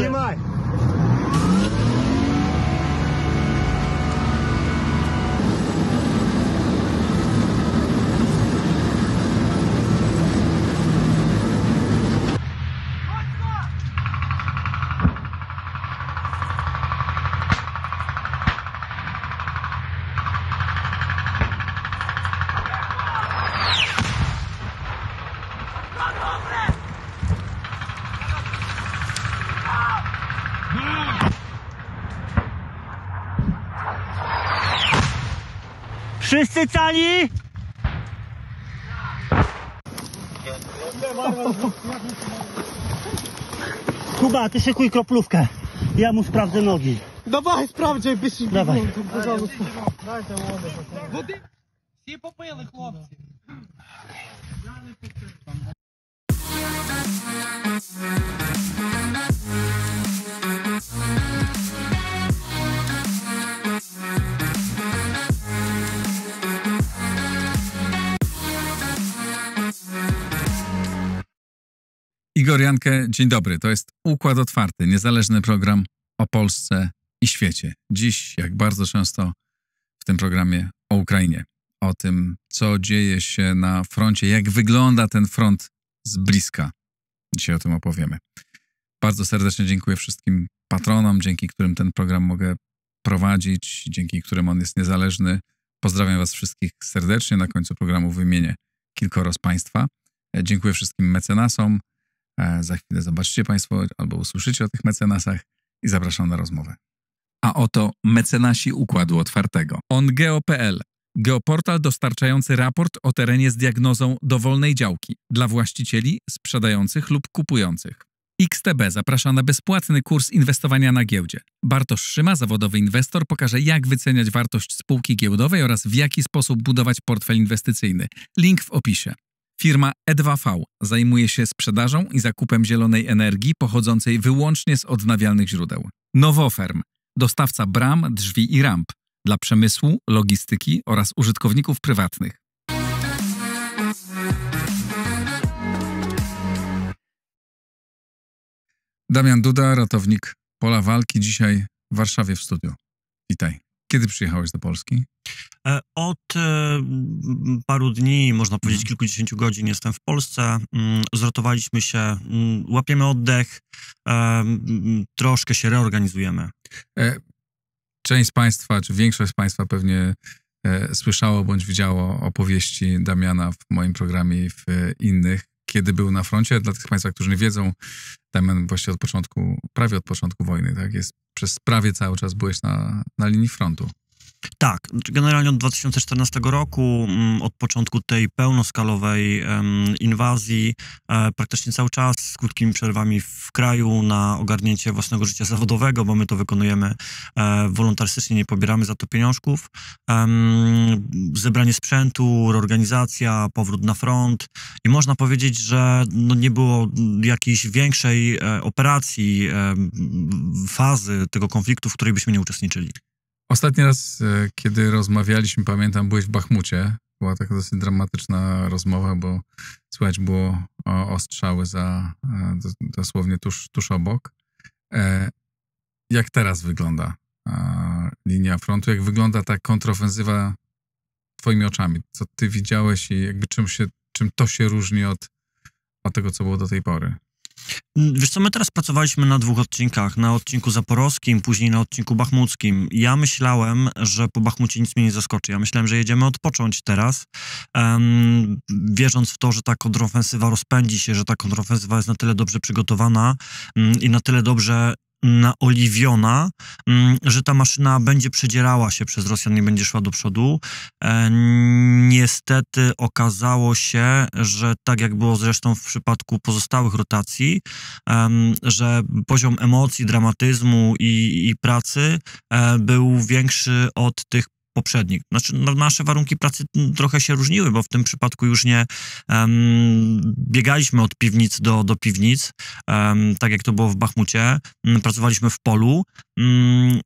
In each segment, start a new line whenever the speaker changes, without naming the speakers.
aqui, mãe. Wszyscy cali? Kuba, ty szykuj kroplówkę. Ja mu sprawdzę nogi. Давай, справджай, пиши. Dawaj. Daj Dawaj. łody. Wody. Всі попили, хлопці.
Floriankę, dzień dobry. To jest Układ Otwarty, niezależny program o Polsce i świecie. Dziś, jak bardzo często w tym programie, o Ukrainie. O tym, co dzieje się na froncie, jak wygląda ten front z bliska. Dzisiaj o tym opowiemy. Bardzo serdecznie dziękuję wszystkim patronom, dzięki którym ten program mogę prowadzić, dzięki którym on jest niezależny. Pozdrawiam Was wszystkich serdecznie. Na końcu programu wymienię kilkoro z Państwa. Dziękuję wszystkim mecenasom, E, za chwilę zobaczycie Państwo albo usłyszycie o tych mecenasach i zapraszam na rozmowę. A oto mecenasi Układu Otwartego. OnGeo.pl Geoportal dostarczający raport o terenie z diagnozą dowolnej działki dla właścicieli, sprzedających lub kupujących. XTB zaprasza na bezpłatny kurs inwestowania na giełdzie. Bartosz Szyma, zawodowy inwestor, pokaże jak wyceniać wartość spółki giełdowej oraz w jaki sposób budować portfel inwestycyjny. Link w opisie. Firma E2V zajmuje się sprzedażą i zakupem zielonej energii pochodzącej wyłącznie z odnawialnych źródeł. Nowoferm, dostawca bram, drzwi i ramp dla przemysłu, logistyki oraz użytkowników prywatnych. Damian Duda, ratownik pola walki, dzisiaj w Warszawie w studiu. Witaj. Kiedy przyjechałeś do Polski?
E, od e, paru dni, można powiedzieć mhm. kilkudziesięciu godzin jestem w Polsce. Mm, zrotowaliśmy się, mm, łapiemy oddech, e, troszkę się reorganizujemy.
Część z Państwa, czy większość z Państwa pewnie słyszało bądź widziało opowieści Damiana w moim programie i w innych, kiedy był na froncie. Dla tych Państwa, którzy nie wiedzą, Damian właściwie od początku, prawie od początku wojny, tak, jest przez prawie cały czas byłeś na,
na linii frontu. Tak, znaczy generalnie od 2014 roku, mm, od początku tej pełnoskalowej inwazji, e, praktycznie cały czas z krótkimi przerwami w kraju na ogarnięcie własnego życia zawodowego, bo my to wykonujemy e, wolontarystycznie, nie pobieramy za to pieniążków. Zebranie sprzętu, reorganizacja, powrót na front i można powiedzieć, że no nie było jakiejś większej e, operacji, fazy tego konfliktu, w której
byśmy nie uczestniczyli. Ostatni raz, e, kiedy rozmawialiśmy, pamiętam, byłeś w Bachmucie. Była taka dosyć dramatyczna rozmowa, bo słychać było ostrzały za e, dosłownie tuż, tuż obok. E, jak teraz wygląda linia frontu? Jak wygląda ta kontrofensywa twoimi oczami? Co ty widziałeś i jakby czym, się, czym to się różni od, od tego, co było do tej pory?
Wiesz co, my teraz pracowaliśmy na dwóch odcinkach. Na odcinku zaporowskim, później na odcinku bachmuckim. Ja myślałem, że po Bachmucie nic mnie nie zaskoczy. Ja myślałem, że jedziemy odpocząć teraz, um, wierząc w to, że ta kontrofensywa rozpędzi się, że ta kontrofensywa jest na tyle dobrze przygotowana um, i na tyle dobrze naoliwiona, mm, że ta maszyna będzie przedzierała się przez Rosjan, nie będzie szła do przodu. E, niestety okazało się, że tak jak było zresztą w przypadku pozostałych rotacji, że poziom emocji, dramatyzmu i, i pracy e, był większy od tych poprzednich. Znaczy, no, nasze warunki pracy trochę się różniły, bo w tym przypadku już nie um, biegaliśmy od piwnic do, do piwnic, um, tak jak to było w Bachmucie. Mm, pracowaliśmy w polu. Um,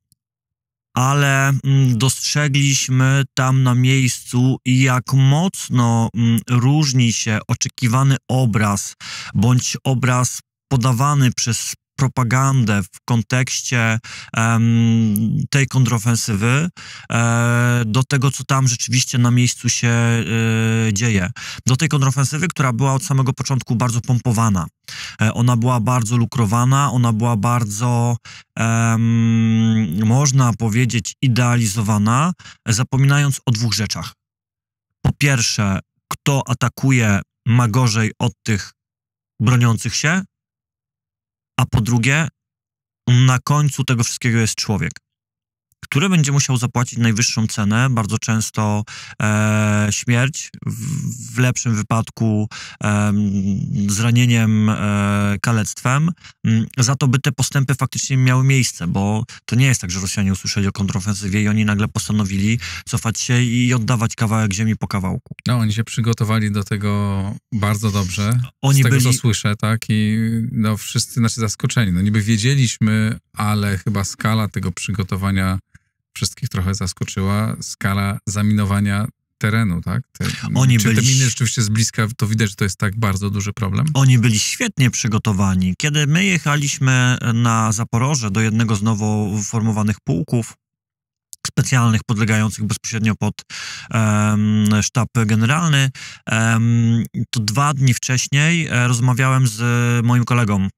ale mm, dostrzegliśmy tam na miejscu, jak mocno różni się oczekiwany obraz bądź obraz podawany przez propagandę w kontekście um, tej kontrofensywy e, do tego, co tam rzeczywiście na miejscu się e, dzieje. Do tej kontrofensywy, która była od samego początku bardzo pompowana. E, ona była bardzo lukrowana, ona była bardzo, um, można powiedzieć, idealizowana, zapominając o dwóch rzeczach. Po pierwsze, kto atakuje ma gorzej od tych broniących się, a po drugie, na końcu tego wszystkiego jest człowiek które będzie musiał zapłacić najwyższą cenę, bardzo często e, śmierć, w, w, lepszym wypadku e, zranieniem, e, kalectwem, mm, za to, by te postępy faktycznie miały miejsce, bo to nie jest tak, że Rosjanie usłyszeli o kontrofensywie i oni nagle postanowili cofać się i oddawać kawałek ziemi po kawałku.
No, oni się przygotowali do tego bardzo dobrze, oni z tego byli... co słyszę, tak, i no, wszyscy, znaczy zaskoczeni, no niby wiedzieliśmy, ale chyba skala tego przygotowania wszystkich trochę zaskoczyła skala zaminowania terenu, tak?
Te, Oni czy byli... te miny rzeczywiście z bliska, to widać, że to jest tak bardzo duży problem? Oni byli świetnie przygotowani. Kiedy my jechaliśmy na Zaporoże do jednego z nowo formowanych pułków, specjalnych podlegających bezpośrednio pod um, sztab generalny, um, to dwa dni wcześniej e, rozmawiałem z moim kolegą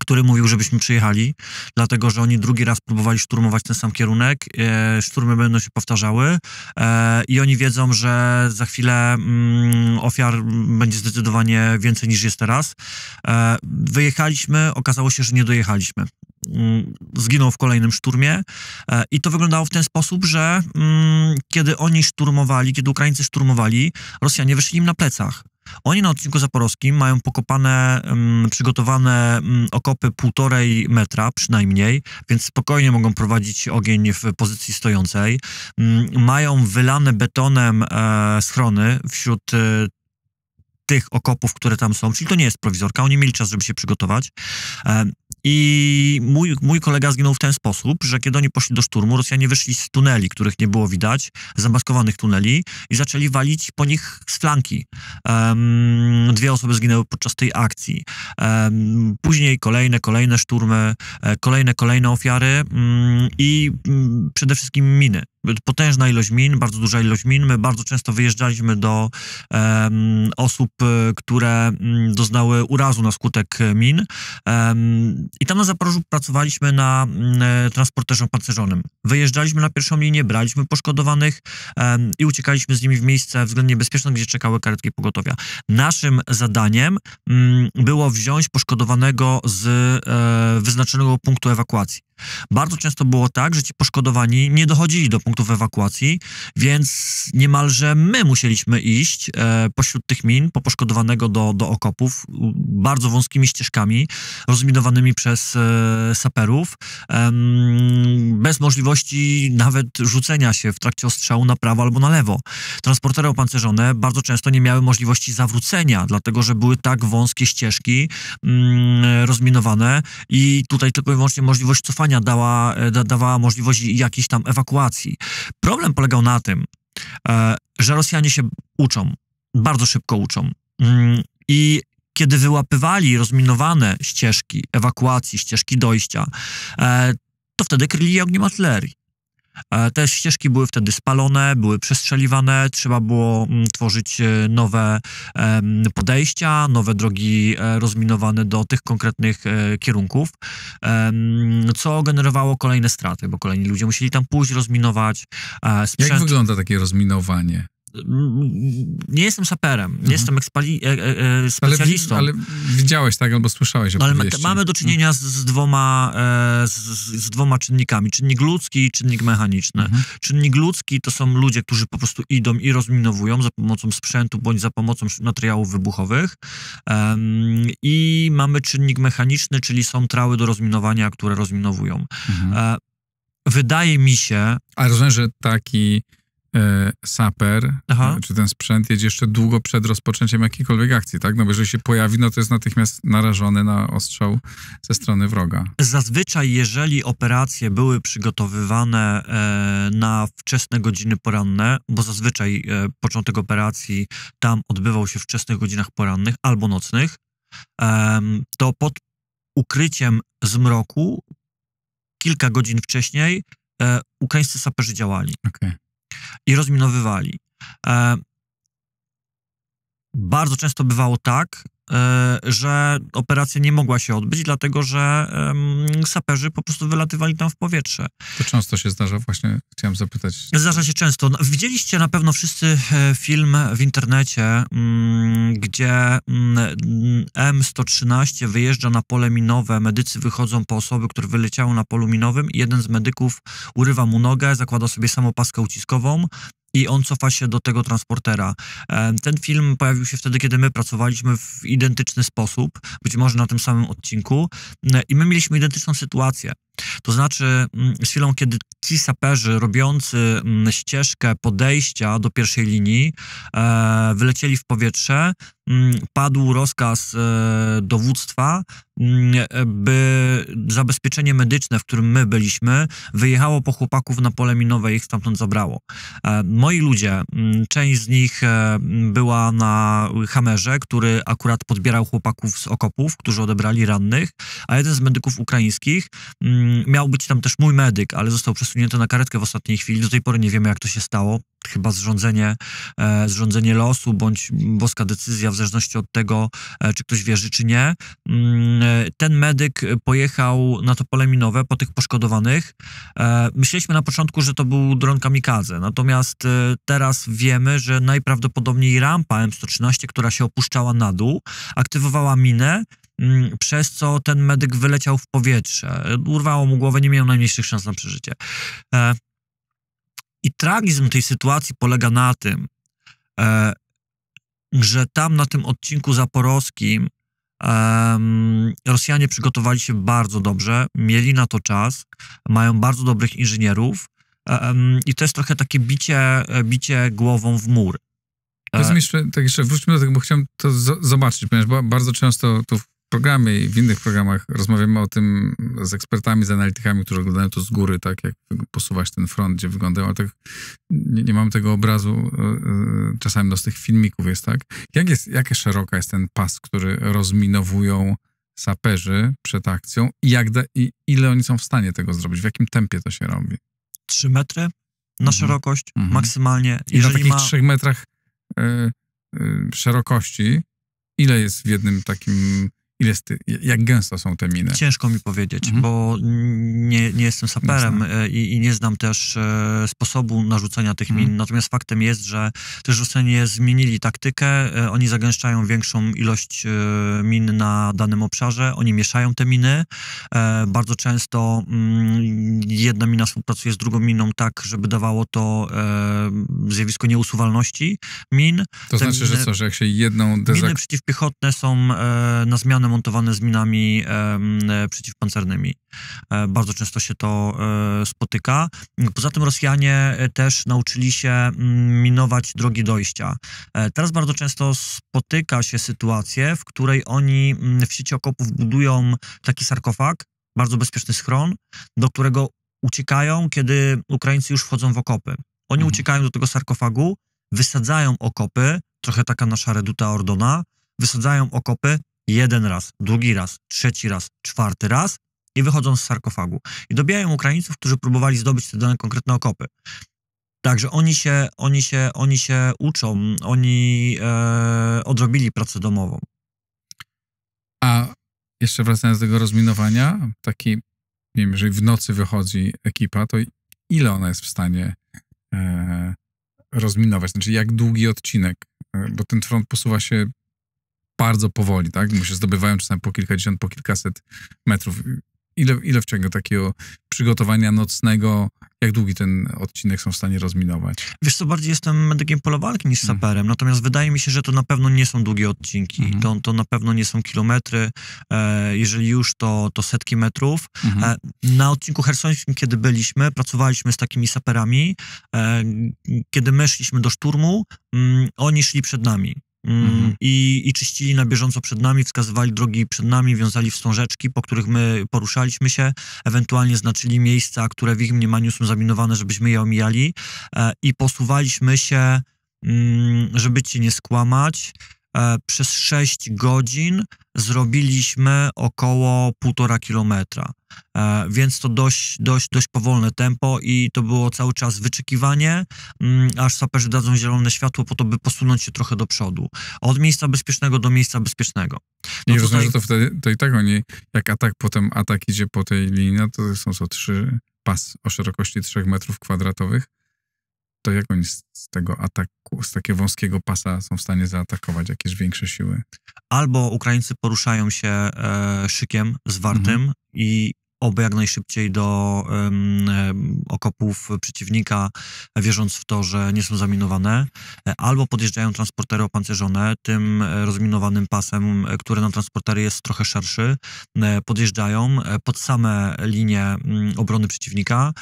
który mówił, żebyśmy przyjechali, dlatego że oni drugi raz próbowali szturmować ten sam kierunek, e, szturmy będą się powtarzały e, i oni wiedzą, że za chwilę mm, ofiar będzie zdecydowanie więcej niż jest teraz. E, wyjechaliśmy, okazało się, że nie dojechaliśmy mm, zginął w kolejnym szturmie. E, I to wyglądało w ten sposób, że mm, kiedy oni szturmowali, kiedy Ukraińcy szturmowali, Rosjanie wyszli im na plecach. Oni na odcinku zaporowskim mają pokopane, m, przygotowane m, okopy półtorej metra przynajmniej, więc spokojnie mogą prowadzić ogień w pozycji stojącej. M, mm, mają wylane betonem e, schrony wśród e, tych okopów, które tam są, czyli to nie jest prowizorka, oni mieli czas, żeby się przygotować. E, i mój, mój kolega zginął w ten sposób, że kiedy oni poszli do szturmu, Rosjanie wyszli z tuneli, których nie było widać, zamaskowanych tuneli, i zaczęli walić po nich z flanki. Um, dwie osoby zginęły podczas tej akcji. Um, później kolejne, kolejne szturmy, e, kolejne, kolejne ofiary um, i mm, przede wszystkim miny potężna ilość min, bardzo duża ilość min. My bardzo często wyjeżdżaliśmy do osób, y, które mm, doznały urazu na skutek y, min. I tam na Zaporożu pracowaliśmy na mm, e, transporterze pancerzonym. Wyjeżdżaliśmy na pierwszą linię, braliśmy poszkodowanych i uciekaliśmy z nimi w miejsce względnie bezpieczne, gdzie czekały karetki pogotowia. Naszym zadaniem mm, było wziąć poszkodowanego z e, wyznaczonego punktu ewakuacji. Bardzo często było tak, że ci poszkodowani nie dochodzili do punktów ewakuacji, więc niemalże my musieliśmy iść e, pośród tych min, po poszkodowanego do, do okopów, bardzo wąskimi ścieżkami, rozminowanymi przez e, saperów, e, bez możliwości nawet rzucenia się w trakcie ostrzału na prawo albo na lewo. Transportery opancerzone bardzo często nie miały możliwości zawrócenia, dlatego że były tak wąskie ścieżki mm, rozminowane i tutaj tylko i wyłącznie możliwość cofania dała, e, da, dawała możliwość jakiejś tam ewakuacji. Problem polegał na tym, e, że Rosjanie się uczą, bardzo szybko uczą. Mm, I kiedy wyłapywali rozminowane ścieżki ewakuacji, ścieżki dojścia, e, to wtedy kryli je ogniem artylerii. E, te ścieżki były wtedy spalone, były przestrzeliwane, trzeba było mm, tworzyć e, nowe podejścia, nowe drogi e, rozminowane do tych konkretnych kierunków, co generowało kolejne straty, bo kolejni ludzie musieli tam pójść, rozminować sprzęt. Jak wygląda takie rozminowanie? nie jestem saperem, nie mhm. jestem ekspali, e, e, e specjalistą. Ale, ale, widziałeś, tak, albo
słyszałeś o no, Ale mamy do mhm. czynienia
z, z dwoma, e, z, z, dwoma czynnikami. Czynnik ludzki i czynnik mechaniczny. Mhm. Czynnik ludzki to są ludzie, którzy po prostu idą i rozminowują za pomocą sprzętu bądź za pomocą materiałów wybuchowych. I mamy czynnik mechaniczny, czyli są trały do rozminowania, które rozminowują. Mhm. E, wydaje mi się... A rozumiem, że taki E, saper, Aha. E, czy ten
sprzęt jedzie jeszcze długo przed rozpoczęciem jakiejkolwiek akcji, tak? No bo jeżeli się pojawi, no to jest natychmiast narażony na ostrzał ze strony wroga.
Zazwyczaj, jeżeli operacje były przygotowywane e, na wczesne godziny poranne, bo zazwyczaj początek operacji tam odbywał się w wczesnych godzinach porannych albo nocnych, to pod ukryciem zmroku kilka godzin wcześniej ukraińscy saperzy działali. Okay i rozminowywali. E, bardzo często bywało tak, E, że operacja nie mogła się odbyć, dlatego że saperzy po prostu wylatywali tam w powietrze. To często się zdarza, właśnie chciałem zapytać. Zdarza się często. No, widzieliście na pewno wszyscy e, film w internecie, mm, gdzie M113 mm, wyjeżdża na pole minowe, medycy wychodzą po osoby, które wyleciały na polu minowym jeden z medyków urywa mu nogę, zakłada sobie samopaskę uciskową, i on cofa się do tego transportera. E, ten film pojawił się wtedy, kiedy my pracowaliśmy w identyczny sposób, być może na tym samym odcinku, e, i my mieliśmy identyczną sytuację. To znaczy, mm, z chwilą, kiedy ci saperzy robiący mm, ścieżkę podejścia do pierwszej linii e, wylecieli w powietrze, Mm, padł rozkaz e, dowództwa, mm, e, by zabezpieczenie medyczne, w którym my byliśmy, wyjechało po chłopaków na pole minowe i ich stamtąd zabrało. E, moi ludzie, mm, część z nich była na Hamerze, który akurat podbierał chłopaków z okopów, którzy odebrali rannych, a jeden z medyków ukraińskich, miał być tam też mój medyk, ale został przesunięty na karetkę w ostatniej chwili, do tej pory nie wiemy jak to się stało, chyba zrządzenie, e, zrządzenie losu bądź boska decyzja w zależności od tego, e, czy ktoś wierzy, czy nie. Mm, e, ten medyk pojechał na to pole minowe po tych poszkodowanych. Myśleliśmy na początku, że to był dron kamikadze, natomiast teraz wiemy, że najprawdopodobniej rampa M113, która się opuszczała na dół, aktywowała minę, mm, przez co ten medyk wyleciał w powietrze. Urwało mu głowę, nie miał najmniejszych szans na przeżycie. I tragizm tej sytuacji polega na tym, e, że tam na tym odcinku zaporowskim Rosjanie przygotowali się bardzo dobrze, mieli na to czas, mają bardzo dobrych inżynierów i to jest trochę takie bicie, bicie głową w mur.
Rozumiem, e, jeszcze, tak jeszcze wróćmy do tego, bo chciałem to zobaczyć, ponieważ bardzo często tu programy i w innych programach rozmawiamy o tym z ekspertami, z analitykami, którzy oglądają to z góry, tak jak posuwać ten front, gdzie wyglądają, ale tak nie, nie mam tego obrazu e, e, czasami do tych filmików jest, tak? Jak jest, jakie szeroka jest ten pas, który rozminowują saperzy przed akcją i, jak da, i ile oni są w stanie tego zrobić? W jakim tempie to się robi?
Trzy metry na
mhm. szerokość
mhm. maksymalnie. I na takich ma...
metrach yy, yy, szerokości ile jest w jednym takim Ile ty, jak gęsto są te miny? Ciężko mi powiedzieć,
mhm. bo nie, nie jestem saperem e, i, i, nie znam też e, sposobu narzucenia tych mhm. min. Natomiast faktem jest, że też Rosjanie zmienili taktykę. E, oni zagęszczają większą ilość e, min na danym obszarze, oni mieszają te miny. E, bardzo często m, mm, jedna mina współpracuje z drugą miną tak, żeby dawało to e, zjawisko nieusuwalności min. To te znaczy, miny, że co, że jak
się jedną... Dezak... Miny
przeciwpiechotne są na zmianę one montowane z minami e, przeciwpancernymi. E, bardzo często się to e, spotyka. Poza tym Rosjanie też nauczyli się mm, minować drogi dojścia. Teraz bardzo często spotyka się sytuacje, w której oni mm, w sieci okopów budują taki sarkofag, bardzo bezpieczny schron, do którego uciekają, kiedy Ukraińcy już wchodzą w okopy. Oni mhm. uciekają do tego sarkofagu, wysadzają okopy, trochę taka nasza reduta Ordona, wysadzają okopy, jeden raz, drugi raz, trzeci raz, czwarty raz i wychodzą z sarkofagu. I dobijają Ukraińców, którzy próbowali zdobyć te dane konkretne okopy. Także oni się, oni się, oni się uczą, oni e, odrobili pracę domową. A
jeszcze wracając do tego rozminowania, taki, nie wiem, jeżeli w nocy wychodzi ekipa, to ile ona jest w stanie e, rozminować? Znaczy, jak długi odcinek? E, bo ten front posuwa się bardzo powoli, tak? Bo się zdobywają czasami po kilkadziesiąt, po kilkaset metrów. Ile, ile ciągu takiego przygotowania nocnego, jak długi ten odcinek są w stanie rozminować?
Wiesz co, bardziej jestem medykiem pola niż mhm. saperem, mhm. natomiast wydaje mi się, że to na pewno nie są długie odcinki, mhm. to, to na pewno nie są kilometry, e, jeżeli już, to, to setki metrów. Mhm. E, na odcinku hersońskim, kiedy byliśmy, pracowaliśmy z takimi saperami, e, kiedy my szliśmy do szturmu, m, mm, oni szli przed nami. Mhm. Mm, I, i czyścili na bieżąco przed nami, wskazywali drogi przed nami, wiązali wstążeczki, po których my poruszaliśmy się, ewentualnie znaczyli miejsca, które w ich mniemaniu są zaminowane, żebyśmy je omijali e, i posuwaliśmy się, mm, żeby ci nie skłamać, E, przez 6 godzin zrobiliśmy około 1,5 kilometra. E, więc to dość, dość, dość powolne tempo i to było cały czas wyczekiwanie, mm, aż saperzy dadzą zielone światło po to, by posunąć się trochę do przodu. Od miejsca bezpiecznego do miejsca bezpiecznego. No I tutaj... rozumiem, że to wtedy,
to i tak oni, no jak atak, potem atak idzie po tej linii, no to są co trzy pas o szerokości 3 metrów kwadratowych to jak oni z tego ataku, z takiego wąskiego pasa są w stanie zaatakować jakieś większe siły?
Albo Ukraińcy poruszają się e, szykiem zwartym mhm. i oby jak najszybciej do um, okopów przeciwnika, wierząc w to, że nie są zaminowane, e, albo podjeżdżają transportery opancerzone, tym e, rozminowanym pasem, e, który na transportery jest trochę szerszy, podjeżdżają pod same linie mm, obrony przeciwnika,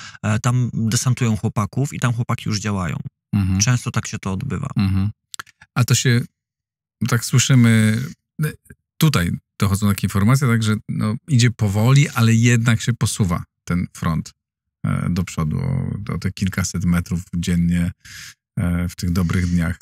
tam desantują chłopaków i tam chłopaki już działają. Mhm. Często tak się to odbywa.
Mhm. A to się, tak słyszymy, tutaj dochodzą takie informacje, także no, idzie powoli, ale jednak się posuwa ten front e, do przodu o, o te kilkaset metrów dziennie E, w tych dobrych dniach.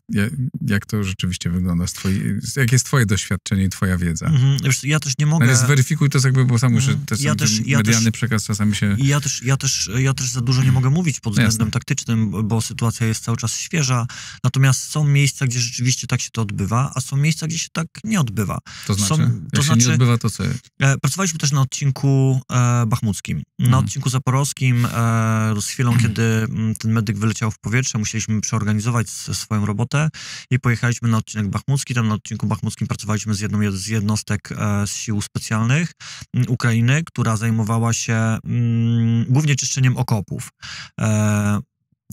Jak to rzeczywiście wygląda? Z jakie jest twoje doświadczenie i twoja wiedza? Mm -hmm. Ja też nie mogę... Ale zweryfikuj to, jakby było samo, że też, ja też medialny przekaz czasami się...
Ja też, ja, też, ja też za dużo nie mm. mogę mówić pod względem Jasne. taktycznym, bo sytuacja jest cały czas świeża, natomiast są miejsca, gdzie rzeczywiście tak się to odbywa, a są miejsca, gdzie się tak nie odbywa. To znaczy? Są, to Jak się znaczy, nie odbywa, to co e, Pracowaliśmy też na odcinku e, bachmuckim, na mhm. odcinku zaporowskim, e, z chwilą, mhm. kiedy mm, ten medyk wyleciał w powietrze, musieliśmy przeorganizować organizować swoją robotę i pojechaliśmy na odcinek bachmucki. Tam na odcinku bachmuckim pracowaliśmy z jedną z jednostek e, z sił specjalnych Ukrainy, która zajmowała się mm, głównie czyszczeniem okopów. E,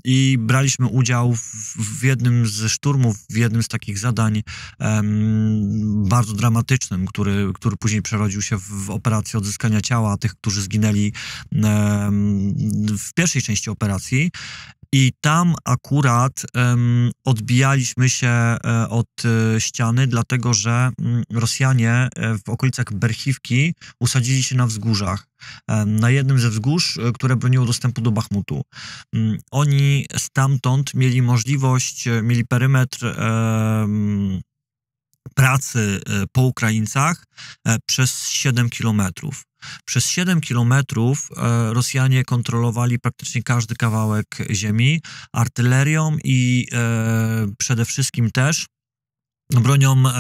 i braliśmy udział w, w, jednym ze szturmów, w jednym z takich zadań em, bardzo dramatycznym, który, który później przerodził się w, w operację odzyskania ciała tych, którzy zginęli em, w pierwszej części operacji. I tam akurat um, odbijaliśmy się e, od e, ściany, dlatego że mm, Rosjanie e, w okolicach Berchiwki usadzili się na wzgórzach. Na jednym ze wzgórz, które broniło dostępu do Bachmutu. Mm, oni stamtąd mieli możliwość, mieli perymetr um, pracy po Ukraińcach przez 7 kilometrów. Przez 7 kilometrów e, Rosjanie kontrolowali praktycznie każdy kawałek ziemi artylerią i e, przede wszystkim też bronią e,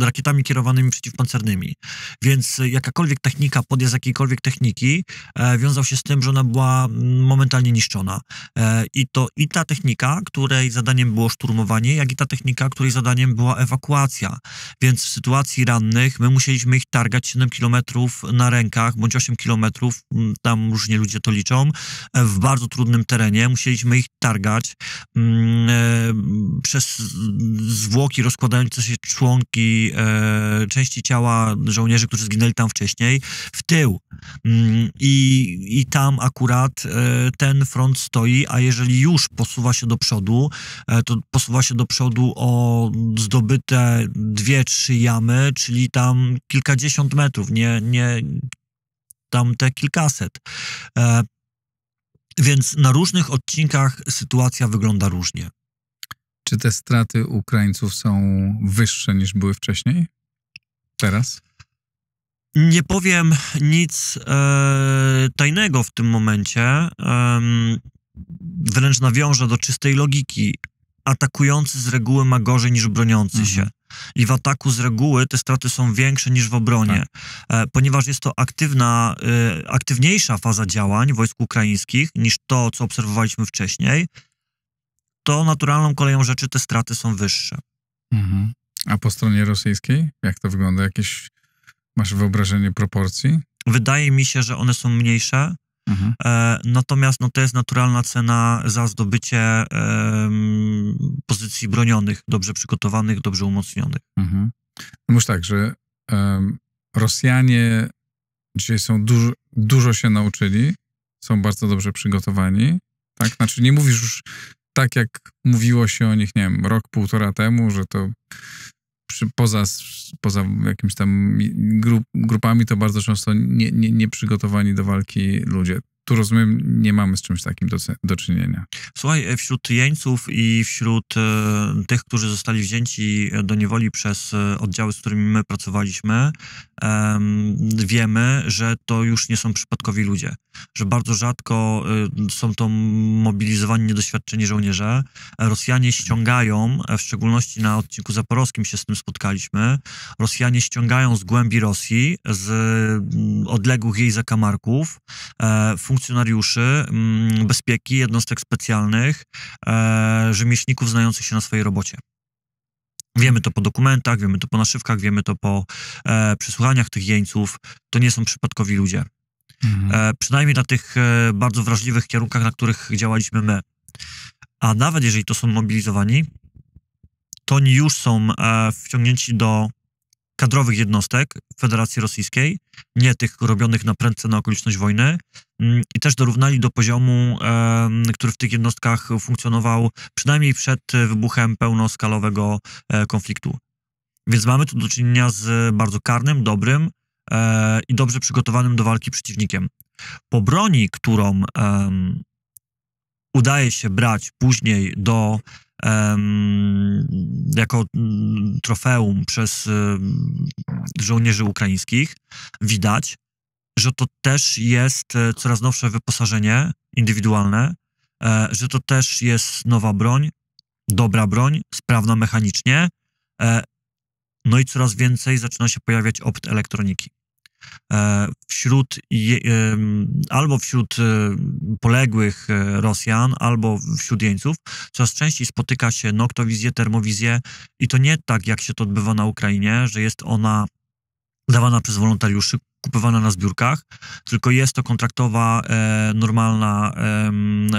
rakietami kierowanymi przeciwpancernymi. Więc jakakolwiek technika, podjazd jakiejkolwiek techniki e, wiązał się z tym, że ona była momentalnie niszczona. E, I to i ta technika, której zadaniem było szturmowanie, jak i ta technika, której zadaniem była ewakuacja. Więc w sytuacji rannych my musieliśmy ich targać 7 km na rękach, bądź 8 km, tam różnie ludzie to liczą, e, w bardzo trudnym terenie. Musieliśmy ich targać e, przez zwłoki rozkładając w czasie członki e, części ciała żołnierzy, którzy zginęli tam wcześniej, w tył. Mm, i, I tam akurat e, ten front stoi, a jeżeli już posuwa się do przodu, e, to posuwa się do przodu o zdobyte dwie, trzy jamy, czyli tam kilkadziesiąt metrów, nie, nie tam te kilkaset. E, więc na różnych odcinkach sytuacja wygląda różnie. Czy te straty Ukraińców
są wyższe niż były wcześniej? Teraz?
Nie powiem nic e, tajnego w tym momencie. E, wręcz nawiążę do czystej logiki. Atakujący z reguły ma gorzej niż broniący mhm. się. I w ataku z reguły te straty są większe niż w obronie, tak. E, ponieważ jest to aktywna, e, aktywniejsza faza działań wojsk ukraińskich niż to, co obserwowaliśmy wcześniej to naturalną koleją rzeczy te straty są wyższe. Mhm. A po stronie rosyjskiej, jak to wygląda? Jakieś masz wyobrażenie proporcji? Wydaje mi się, że one są mniejsze. Mhm. E, natomiast no, to jest naturalna cena za zdobycie e, pozycji bronionych, dobrze przygotowanych, dobrze umocnionych.
Mhm. No już tak, że e,
Rosjanie
dzisiaj są dużo, dużo się nauczyli, są bardzo dobrze przygotowani. Tak? Znaczy nie mówisz już tak jak mówiło się o nich, nie wiem, rok, półtora temu, że to przy, poza, poza jakimiś tam grup, grupami to bardzo często nieprzygotowani nie, nie do walki ludzie tu rozumiem, nie mamy z czymś takim do, do czynienia.
Słuchaj, e, wśród jeńców i wśród e, tych, którzy zostali wzięci e, do niewoli przez e, oddziały, z którymi my pracowaliśmy, e, wiemy, że to już nie są przypadkowi ludzie. Że bardzo rzadko e, są to mobilizowani, niedoświadczeni żołnierze. Rosjanie ściągają, w szczególności na odcinku zaporowskim się z tym spotkaliśmy, Rosjanie ściągają z głębi Rosji, z odległych jej zakamarków, e, funkcjonariuszy mm, bezpieki, jednostek specjalnych, e, rzemieślników znających się na swojej robocie. Wiemy to po dokumentach, wiemy to po naszywkach, wiemy to po e, przesłuchaniach tych jeńców. To nie są przypadkowi ludzie. Mhm. E, przynajmniej na tych e, bardzo wrażliwych kierunkach, na których działaliśmy my. A nawet jeżeli to są mobilizowani, to oni już są e, wciągnięci do kadrowych jednostek Federacji Rosyjskiej, nie tych robionych na prędce na okoliczność wojny, mm, i też dorównali do poziomu, który w tych jednostkach funkcjonował przynajmniej przed wybuchem pełnoskalowego e, konfliktu. Więc mamy tu do czynienia z bardzo karnym, dobrym e, i dobrze przygotowanym do walki przeciwnikiem. Po broni, którą udaje się brać później do jako mm, trofeum przez żołnierzy ukraińskich, widać, że to też jest e, coraz nowsze wyposażenie indywidualne, e, że to też jest nowa broń, dobra broń, sprawna mechanicznie, e, no i coraz więcej zaczyna się pojawiać opt elektroniki. E, wśród e, albo wśród e, poległych Rosjan, albo wśród jeńców coraz częściej spotyka się noktowizję, termowizję i to nie tak, jak się to odbywa na Ukrainie, że jest ona dawana przez wolontariuszy, kupowana na zbiórkach, tylko jest to kontraktowa, normalna,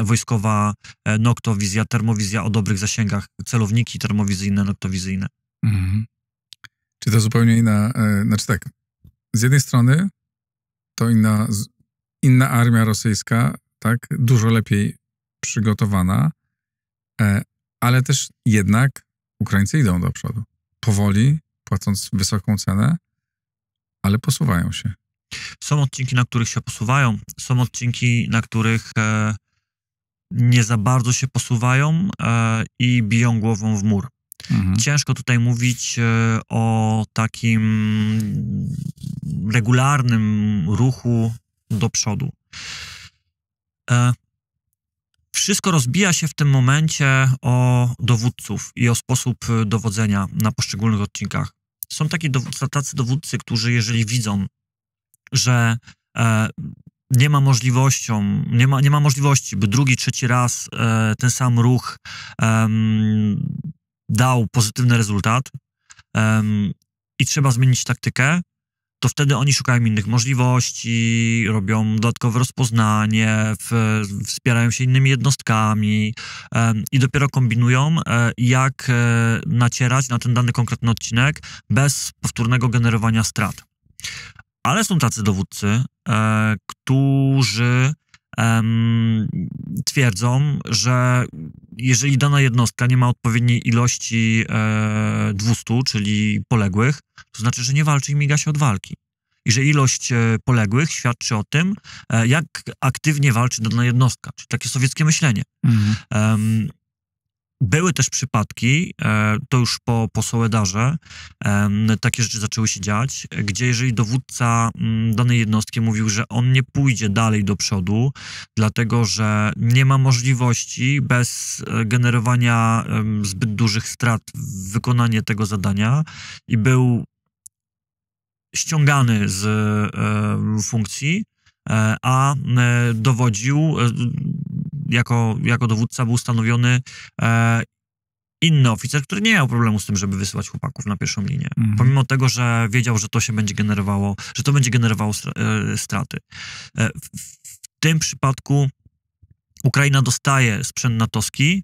wojskowa noktowizja, termowizja o dobrych zasięgach, celowniki termowizyjne, noktowizyjne.
Mhm. Czy to zupełnie inna, rzecz? znaczy tak, z jednej strony to inna, inna armia rosyjska, tak, dużo lepiej przygotowana, e, ale też jednak Ukraińcy idą do przodu. Powoli, płacąc wysoką cenę, ale posuwają się.
Są odcinki, na których się posuwają, są odcinki, na których e, nie za bardzo się posuwają e, i biją głową w mur. Mhm. Ciężko tutaj mówić e, o takim regularnym ruchu do przodu. E, wszystko rozbija się w tym momencie o dowódców i o sposób e, dowodzenia na poszczególnych odcinkach. Są taki dowódca, tacy dowódcy, którzy jeżeli widzą, że nie ma możliwością, nie ma, nie ma możliwości, by drugi, trzeci raz e, ten sam ruch e, dał pozytywny rezultat um, i trzeba zmienić taktykę, to wtedy oni szukają innych możliwości, robią dodatkowe rozpoznanie, w, wspierają się innymi jednostkami um, i dopiero kombinują, e, jak e, nacierać na ten dany konkretny odcinek bez powtórnego generowania strat. Ale są tacy dowódcy, e, którzy twierdzą, że jeżeli dana jednostka nie ma odpowiedniej ilości e, 200, czyli poległych, to znaczy, że nie walczy i miga się od walki. I że ilość e, poległych świadczy o tym, e, jak aktywnie walczy dana jednostka. Czyli takie sowieckie myślenie. Mhm. Były też przypadki, e, to już po, po Soledarze, e, takie rzeczy zaczęły się dziać, gdzie jeżeli dowódca mm, danej jednostki mówił, że on nie pójdzie dalej do przodu, dlatego że nie ma możliwości bez e, generowania zbyt dużych strat wykonanie tego zadania i był ściągany z funkcji, a dowodził jako, jako dowódca był stanowiony e, inny oficer, który nie miał problemu z tym, żeby wysyłać chłopaków na pierwszą linię. Mhm. Pomimo tego, że wiedział, że to się będzie generowało, że to będzie generowało e, straty. E, w, w tym przypadku Ukraina dostaje sprzęt natowski,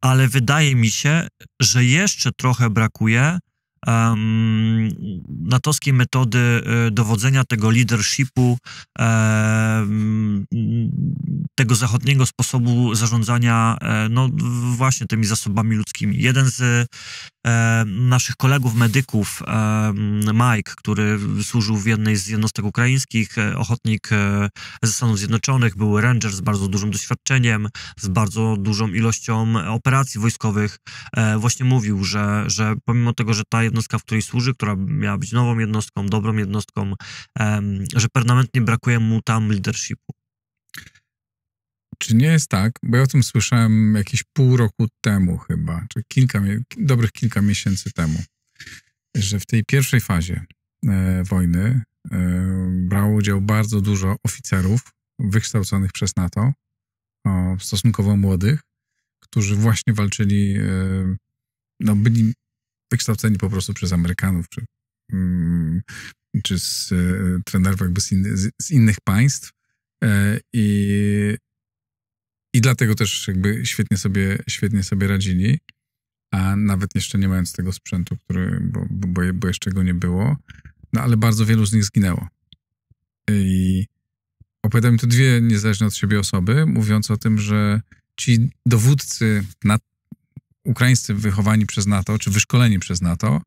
ale wydaje mi się, że jeszcze trochę brakuje, um, natowskie metody y, dowodzenia tego leadershipu, tego zachodniego sposobu zarządzania, e, no właśnie tymi zasobami ludzkimi. Jeden z e, naszych kolegów medyków, Mike, który służył w jednej z jednostek ukraińskich, e, ochotnik ze Stanów Zjednoczonych, był ranger z bardzo dużym doświadczeniem, z bardzo dużą ilością operacji wojskowych, właśnie mówił, że, że pomimo tego, że ta jednostka, w której służy, która miała być nową jednostką, dobrą jednostką, że permanentnie brakuje mu tam leadershipu. Czy nie jest
tak, bo ja o tym słyszałem jakieś pół roku temu chyba, czy kilka, dobrych kilka miesięcy temu, że w tej pierwszej fazie e, wojny e, brało udział bardzo dużo oficerów wykształconych przez NATO, o, stosunkowo młodych, którzy właśnie walczyli, e, no byli wykształceni po prostu przez Amerykanów, czy, mm, czy z e, trenerów jakby z, z, z innych państw. E, I, I dlatego też jakby świetnie sobie, świetnie sobie radzili, a nawet jeszcze nie mając tego sprzętu, który, bo, bo, bo jeszcze go nie było. No ale bardzo wielu z nich zginęło. I opowiadam tu dwie niezależne od siebie osoby, mówiąc o tym, że ci dowódcy nad Ukraińscy wychowani przez NATO, czy wyszkoleni przez NATO,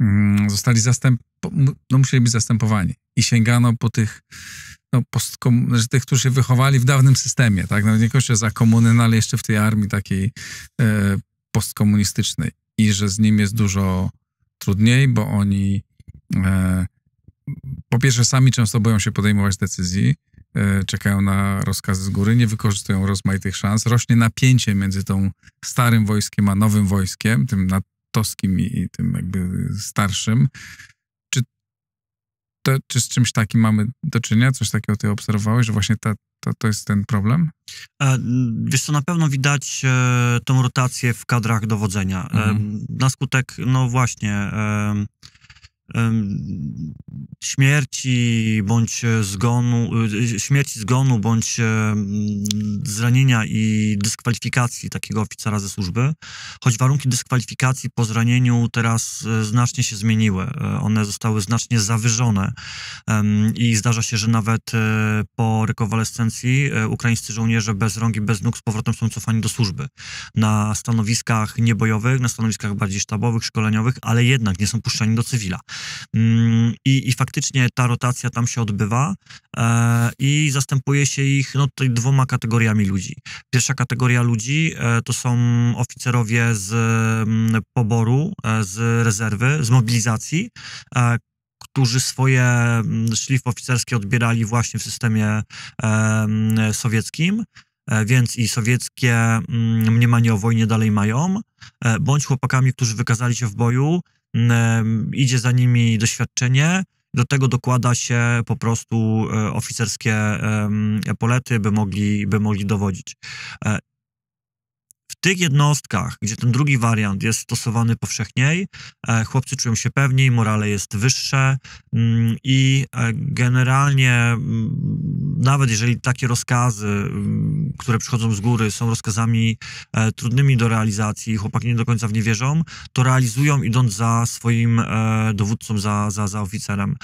mm, zostali zastęp, no, musieli być zastępowani. I sięgano po tych, no, postkom, znaczy tych, którzy się wychowali w dawnym systemie, tak? No, niekoniecznie za komuny, no, ale jeszcze w tej armii takiej e, postkomunistycznej. I że z nim jest dużo trudniej, bo oni e, po pierwsze sami często boją się podejmować decyzji, E, czekają na rozkazy z góry, nie wykorzystują rozmaitych szans. Rośnie napięcie między tą starym wojskiem a nowym wojskiem, tym natowskim i tym jakby starszym. Czy, to, czy z czymś takim mamy do czynienia? Coś takiego ty obserwowałeś, że właśnie ta, to, to jest ten problem?
E, wiesz co, na pewno widać e, tą rotację w kadrach dowodzenia. E, mhm. E, na skutek, no właśnie... E, śmierci bądź zgonu, y, śmierci zgonu bądź zranienia i dyskwalifikacji takiego oficera ze służby, choć warunki dyskwalifikacji po zranieniu teraz e, znacznie się zmieniły. E, one zostały znacznie zawyżone i zdarza się, że nawet e, po rekonwalescencji ukraińscy żołnierze bez rąk i bez nóg z powrotem są cofani do służby na stanowiskach niebojowych, na stanowiskach bardziej sztabowych, szkoleniowych, ale jednak nie są puszczani do cywila. Mm, I, i faktycznie ta rotacja tam się odbywa e, i zastępuje się ich no, dwoma kategoriami ludzi. Pierwsza kategoria ludzi e, to są oficerowie z mm, poboru, e, z rezerwy, z mobilizacji, którzy swoje mm, szlif oficerskie odbierali właśnie w systemie sowieckim więc i sowieckie mniemanie o wojnie dalej mają, bądź chłopakami, którzy wykazali się w boju idzie za nimi doświadczenie, do tego dokłada się po prostu e, oficerskie e, polety, by mogli, by mogli dowodzić. E, tych jednostkach, gdzie ten drugi wariant jest stosowany powszechniej, e, chłopcy czują się pewniej, morale jest wyższe mm, i e, generalnie mm, nawet jeżeli takie rozkazy, mm, które przychodzą z góry, są rozkazami e, trudnymi do realizacji, chłopaki nie do końca w nie wierzą, to realizują idąc za swoim dowódcą, za, za, za oficerem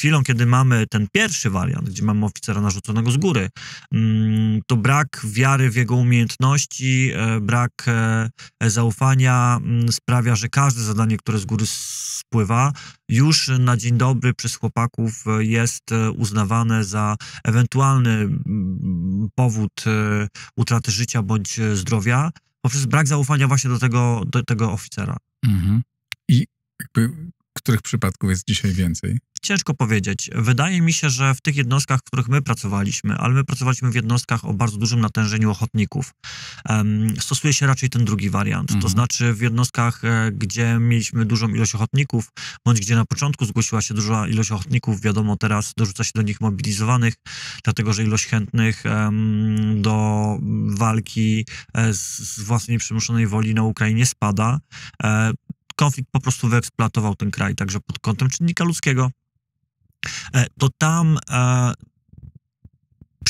chwilą, kiedy mamy ten pierwszy wariant, gdzie mamy oficera narzuconego z góry, mm, to brak wiary w jego umiejętności, e, brak e, e, zaufania mm, sprawia, że każde zadanie, które z góry spływa, już na dzień dobry przez chłopaków jest uznawane za ewentualny powód utraty życia bądź zdrowia, poprzez brak zaufania właśnie do tego, do tego oficera.
Mhm. I jakby których przypadków jest dzisiaj więcej?
Ciężko powiedzieć. Wydaje mi się, że w tych jednostkach, w których my pracowaliśmy, ale my pracowaliśmy w jednostkach o bardzo dużym natężeniu ochotników, um, stosuje się raczej ten drugi wariant. Mhm. To znaczy w jednostkach, e, gdzie mieliśmy dużą ilość ochotników, bądź gdzie na początku zgłosiła się duża ilość ochotników, wiadomo teraz dorzuca się do nich mobilizowanych, dlatego że ilość chętnych um, do walki e, z, z własnej przymuszonej woli na Ukrainie spada. E, konflikt po prostu wyeksploatował ten kraj, także pod kątem czynnika ludzkiego, e, to tam e,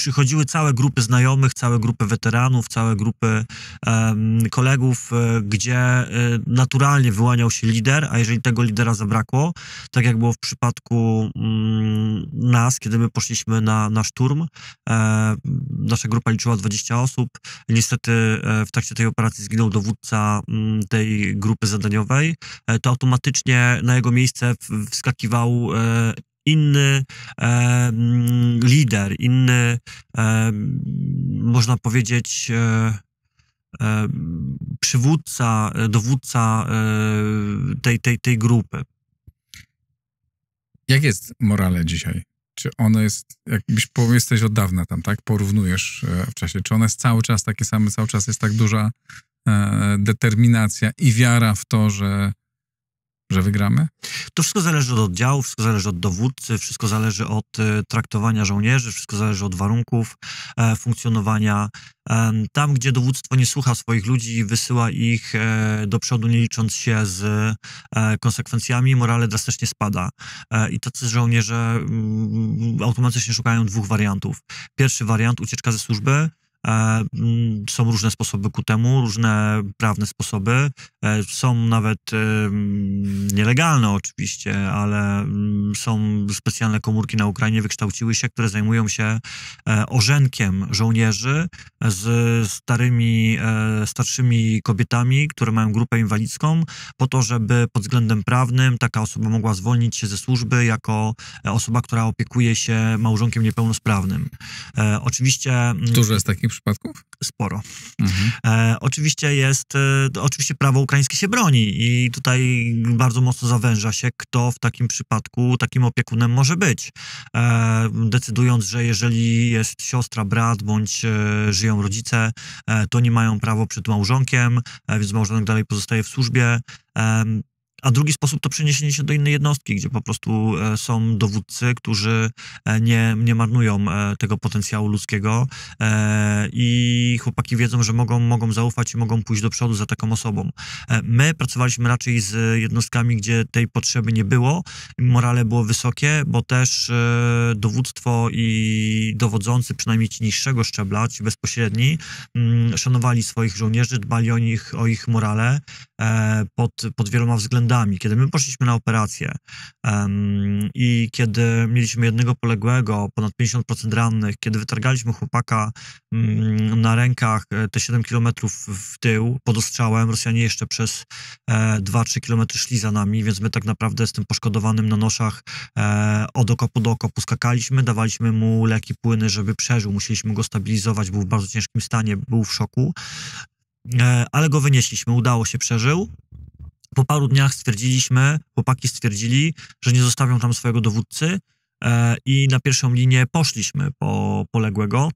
przychodziły całe grupy znajomych, całe grupy weteranów, całe grupy um, kolegów, e, gdzie e, naturalnie wyłaniał się lider, a jeżeli tego lidera zabrakło, tak jak było w przypadku mm, nas, kiedy my poszliśmy na, na szturm, e, nasza grupa liczyła 20 osób. Niestety e, w trakcie tej operacji zginął dowódca m, mm, tej grupy zadaniowej. E, to automatycznie na jego miejsce wskakiwał e, inny e, mm, lider, inny, e, można powiedzieć, e, e przywódca, dowódca e, tej, tej, tej grupy. Jak jest
morale dzisiaj? Czy ono jest, jakbyś jesteś od dawna tam, tak? Porównujesz e, w czasie. Czy ona jest cały czas takie same, cały czas jest tak duża determinacja i wiara
w to, że że wygramy? To wszystko zależy od oddziału, wszystko zależy od dowódcy, wszystko zależy od e, traktowania żołnierzy, wszystko zależy od warunków e, funkcjonowania. E, tam, gdzie dowództwo nie słucha swoich ludzi i wysyła ich e, do przodu, nie licząc się z e, konsekwencjami, morale drastycznie spada. E, I tacy żołnierze m, mm, automatycznie szukają dwóch wariantów. Pierwszy wariant ucieczka ze służby, E, mm, są różne sposoby ku temu, różne prawne sposoby. E, są nawet e, mm, nielegalne oczywiście, ale mm, są specjalne komórki na Ukrainie, wykształciły się, które zajmują się orzenkiem żołnierzy z starymi, starszymi kobietami, które mają grupę inwalidzką, po to, żeby pod względem prawnym taka osoba mogła zwolnić się ze służby jako osoba, która opiekuje się małżonkiem niepełnosprawnym. Oczywiście... Dużo jest takich takich przypadków? Sporo. Mhm. E, oczywiście jest, e, oczywiście prawo ukraińskie się broni i tutaj bardzo mocno zawęża się, kto w takim przypadku takim opiekunem może być. E, decydując, że jeżeli jest siostra, brat bądź e, żyją rodzice, e, to nie mają prawo przed małżonkiem, e, więc małżonek dalej pozostaje w służbie. A drugi sposób to przeniesienie się do innej jednostki, gdzie po prostu e, są dowódcy, którzy e, nie, nie marnują e, tego potencjału ludzkiego i chłopaki wiedzą, że mogą, mogą zaufać i mogą pójść do przodu za taką osobą. My pracowaliśmy raczej z jednostkami, gdzie tej potrzeby nie było, morale było wysokie, bo też dowództwo i dowodzący, przynajmniej ci niższego szczebla, ci bezpośredni, mm, szanowali swoich żołnierzy, dbali o nich, o ich morale, E, pod, pod wieloma względami. Kiedy my poszliśmy na operację um, i kiedy mieliśmy jednego poległego, ponad 50% rannych, kiedy wytargaliśmy chłopaka um, na rękach e, te 7 km w tył pod ostrzałem, Rosjanie jeszcze przez e, 2-3 km szli za nami, więc my tak naprawdę z tym poszkodowanym na noszach e, od okopu do okopu skakaliśmy, dawaliśmy mu leki, płyny, żeby przeżył. Musieliśmy go stabilizować, był w bardzo ciężkim stanie, był w szoku. E, ale go wynieśliśmy, udało się, przeżył. Po paru dniach stwierdziliśmy, chłopaki stwierdzili, że nie zostawią tam swojego dowódcy e, i na pierwszą linię poszliśmy po poległego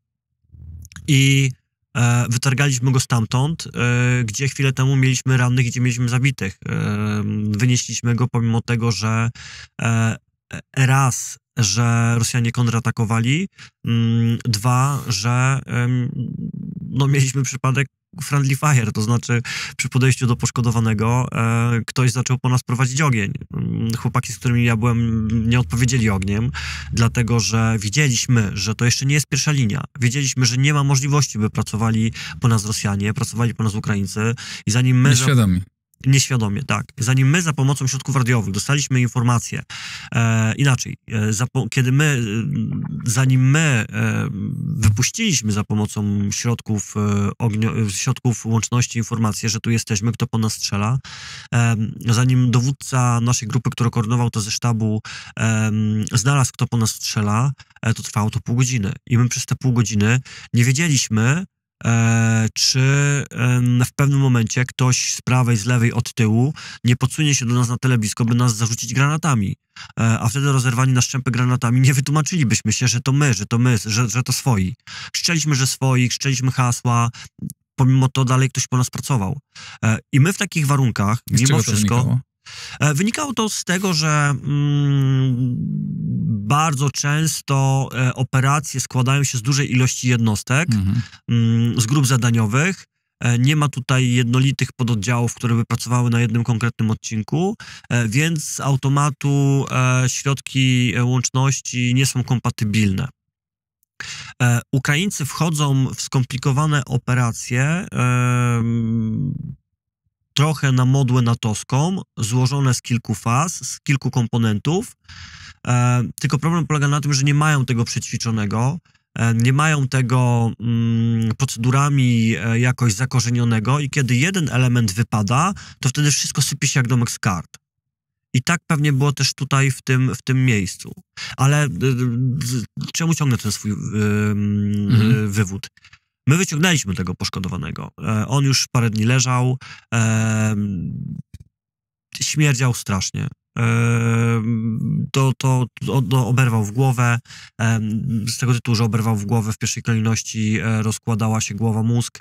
i e, wytargaliśmy go stamtąd, gdzie chwilę temu mieliśmy rannych, gdzie mieliśmy zabitych. Wynieśliśmy go pomimo tego, że raz, że Rosjanie kontratakowali, mm, dwa, że no, mieliśmy przypadek friendly fire, to znaczy przy podejściu do poszkodowanego e, ktoś zaczął po nas prowadzić ogień. Mm, chłopaki, z którymi ja byłem, nie odpowiedzieli ogniem, dlatego że widzieliśmy, że to jeszcze nie jest pierwsza linia. Wiedzieliśmy, że nie ma możliwości, by pracowali po nas Rosjanie, pracowali po nas Ukraińcy i zanim my... Nieświadomi. Nieświadomie, tak. Zanim my za pomocą środków radiowych dostaliśmy informację, e, inaczej, e, za, kiedy my, e, zanim my e, wypuściliśmy za pomocą środków, e, ognio, e, środków łączności informację, że tu jesteśmy, kto po nas strzela, zanim dowódca naszej grupy, który koordynował to ze sztabu, znalazł, kto po nas strzela, to trwało to pół godziny. I my przez te pół godziny nie wiedzieliśmy, E, czy e, w pewnym momencie ktoś z prawej, z lewej, od tyłu nie podsunie się do nas na tyle blisko, by nas zarzucić granatami. E, a wtedy rozerwani na szczępy granatami nie wytłumaczylibyśmy się, że to my, że to my, że, że to swoi. Szczeliśmy, że swoich, szczeliśmy hasła, pomimo to dalej ktoś po nas pracował. I my w takich warunkach, mimo wszystko, wynikało? E, wynikało to z tego, że mm, bardzo często e, operacje składają się z dużej ilości jednostek, mhm. mm, z grup zadaniowych. E, nie ma tutaj jednolitych pododdziałów, które by pracowały na jednym konkretnym odcinku, więc z automatu środki łączności nie są kompatybilne. Ukraińcy wchodzą w skomplikowane operacje trochę na modłę natowską, złożone z kilku faz, z kilku komponentów. E, tylko problem polega na tym, że nie mają tego przećwiczonego, e, nie mają tego mm, procedurami e, jakoś zakorzenionego i kiedy jeden element wypada, to wtedy wszystko sypie się jak domek z kart. I tak pewnie było też tutaj w tym, w tym miejscu. Ale e, e, czemu ciągnę ten swój y, y, mhm. wywód? My wyciągnęliśmy tego poszkodowanego. E, on już parę dni leżał, e, śmierdział strasznie to, to, to oberwał w głowę, z tego tytułu, że oberwał w głowę w pierwszej kolejności e, rozkładała się głowa mózg,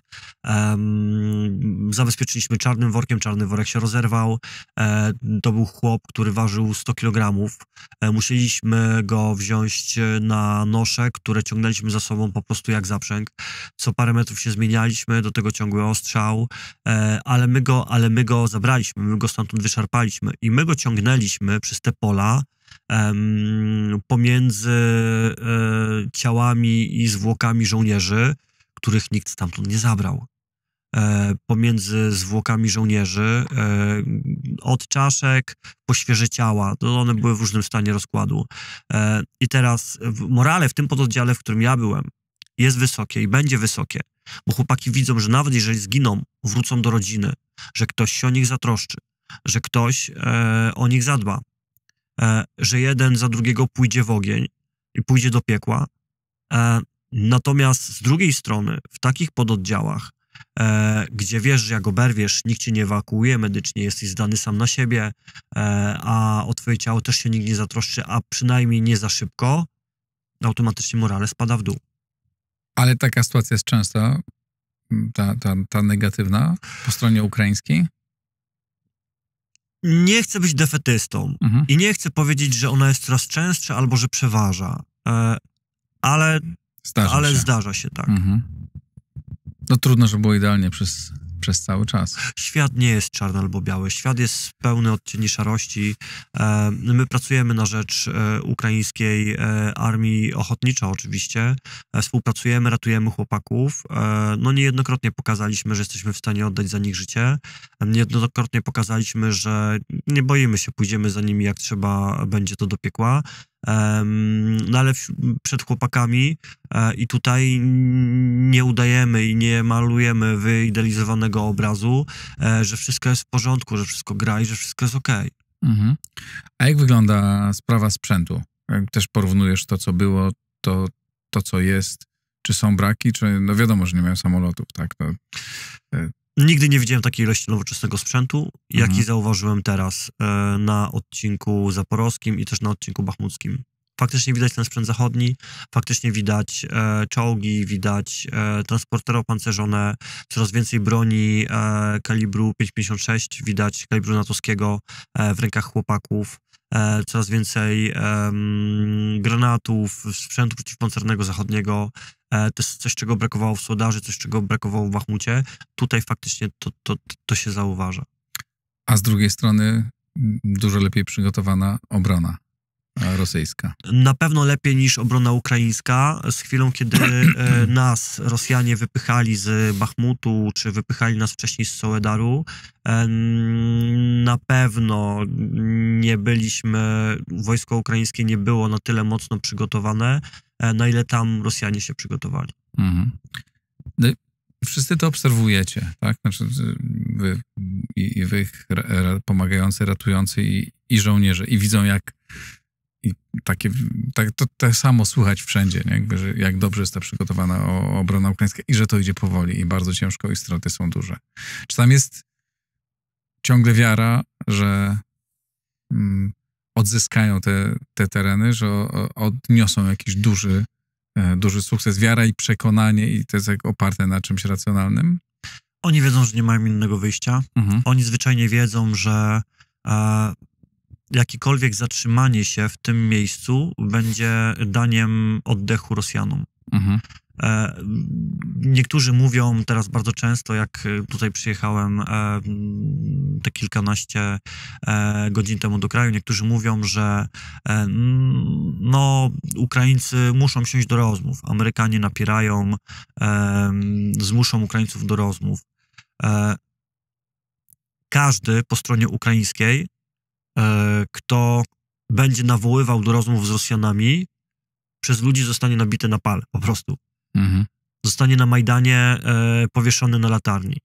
zabezpieczyliśmy czarnym workiem, czarny worek się rozerwał, e, to był chłop, który ważył 100 kg, e, musieliśmy go wziąć na nosze, które ciągnęliśmy za sobą po prostu jak zaprzęg, co parę metrów się zmienialiśmy, do tego ciągły ostrzał, ale my go, ale my go zabraliśmy, my go stamtąd wyszarpaliśmy i my go ciągnęliśmy przechodziliśmy przez te pola pomiędzy e, ciałami i zwłokami żołnierzy, których nikt stamtąd nie zabrał. E, pomiędzy zwłokami żołnierzy, e, od czaszek po świeże ciała. To one były w różnym stanie rozkładu. E, I teraz morale w tym pododdziale, w którym ja byłem, jest wysokie i będzie wysokie, bo chłopaki widzą, że nawet jeżeli zginą, wrócą do rodziny, że ktoś się o nich zatroszczy, że ktoś e, o nich zadba, e, że jeden za drugiego pójdzie w ogień i pójdzie do piekła. E, natomiast z drugiej strony, w takich pododdziałach, e, gdzie wiesz, że jak oberwiesz, nikt cię nie ewakuuje medycznie, jesteś zdany sam na siebie, e, a o twoje ciało też się nikt nie zatroszczy, a przynajmniej nie za szybko, automatycznie morale spada w dół. Ale taka sytuacja jest często
ta, ta, ta negatywna po stronie ukraińskiej?
nie chcę być defetystą mhm. i nie chcę powiedzieć, że ona jest coraz częstsza albo że przeważa, e, ale, zdarza, ale się. zdarza się tak. Mhm. No trudno, żeby było idealnie przez przez cały czas. Świat nie jest czarny albo biały. Świat jest pełny odcieni szarości. E, my pracujemy na rzecz e, ukraińskiej e, armii ochotniczo oczywiście. Współpracujemy, ratujemy chłopaków. No niejednokrotnie pokazaliśmy, że jesteśmy w stanie oddać za nich życie. Niejednokrotnie pokazaliśmy, że nie boimy się, pójdziemy za nimi jak trzeba, będzie to do piekła no ale przed chłopakami e, i tutaj nie udajemy i nie malujemy wyidealizowanego obrazu, e, że wszystko jest w porządku, że wszystko gra i że wszystko jest okej.
Okay. Mhm. A jak wygląda sprawa sprzętu? Jak też porównujesz to, co było, to, to co jest, czy są braki, czy no wiadomo, że nie mają samolotów, tak? To,
no, e, Nigdy nie widziałem takiej ilości nowoczesnego sprzętu, jaki mhm. zauważyłem teraz e, na odcinku zaporowskim i też na odcinku bachmuckim. Faktycznie widać ten sprzęt zachodni, faktycznie widać e, czołgi, widać e, transportery opancerzone, coraz więcej broni e, kalibru 5,56, widać kalibru natowskiego e, w rękach chłopaków. E, coraz więcej granatów, sprzętu przeciwpancernego zachodniego. E, to jest coś, czego brakowało w Słodarzy, coś, czego brakowało w Bachmucie. Tutaj faktycznie to, to, to się zauważa. A z
drugiej strony dużo lepiej przygotowana obrona rosyjska.
Na pewno lepiej niż obrona ukraińska. Z chwilą, kiedy e, nas Rosjanie wypychali z Bachmutu, czy wypychali nas wcześniej z Soledaru, na pewno nie byliśmy, wojsko ukraińskie nie było na tyle mocno przygotowane, e, na ile tam Rosjanie się przygotowali. Mhm. No wszyscy to obserwujecie,
tak? Znaczy, wy, i, i wy pomagający, ratujący i, i żołnierze, i widzą, jak i takie, tak, to, to samo słychać wszędzie, nie? Jakby, że jak dobrze jest ta przygotowana obrona ukraińska i że to idzie powoli i bardzo ciężko i straty są duże. Czy tam jest ciągle wiara, że mm, odzyskają te, te tereny, że odniosą jakiś duży, e, duży sukces. Wiara i przekonanie i to jest jak oparte na czymś racjonalnym?
Oni wiedzą, że nie mają innego wyjścia. Mhm. Oni zwyczajnie wiedzą, że e, jakiekolwiek zatrzymanie się w tym miejscu będzie daniem oddechu Rosjanom. Mhm. E, niektórzy mówią teraz bardzo często, jak e, tutaj przyjechałem e, te kilkanaście godzin temu do kraju, niektórzy mówią, że no, Ukraińcy muszą siąść do rozmów. Amerykanie napierają, zmuszą Ukraińców do rozmów. Każdy po stronie ukraińskiej E, kto będzie nawoływał do rozmów z Rosjanami, przez ludzi zostanie nabity na pal, po prostu. Mhm. Zostanie na Majdanie e, powieszony na latarni.